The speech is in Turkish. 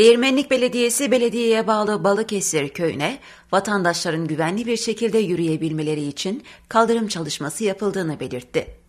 Değirmenlik Belediyesi belediyeye bağlı Balıkesir köyüne vatandaşların güvenli bir şekilde yürüyebilmeleri için kaldırım çalışması yapıldığını belirtti.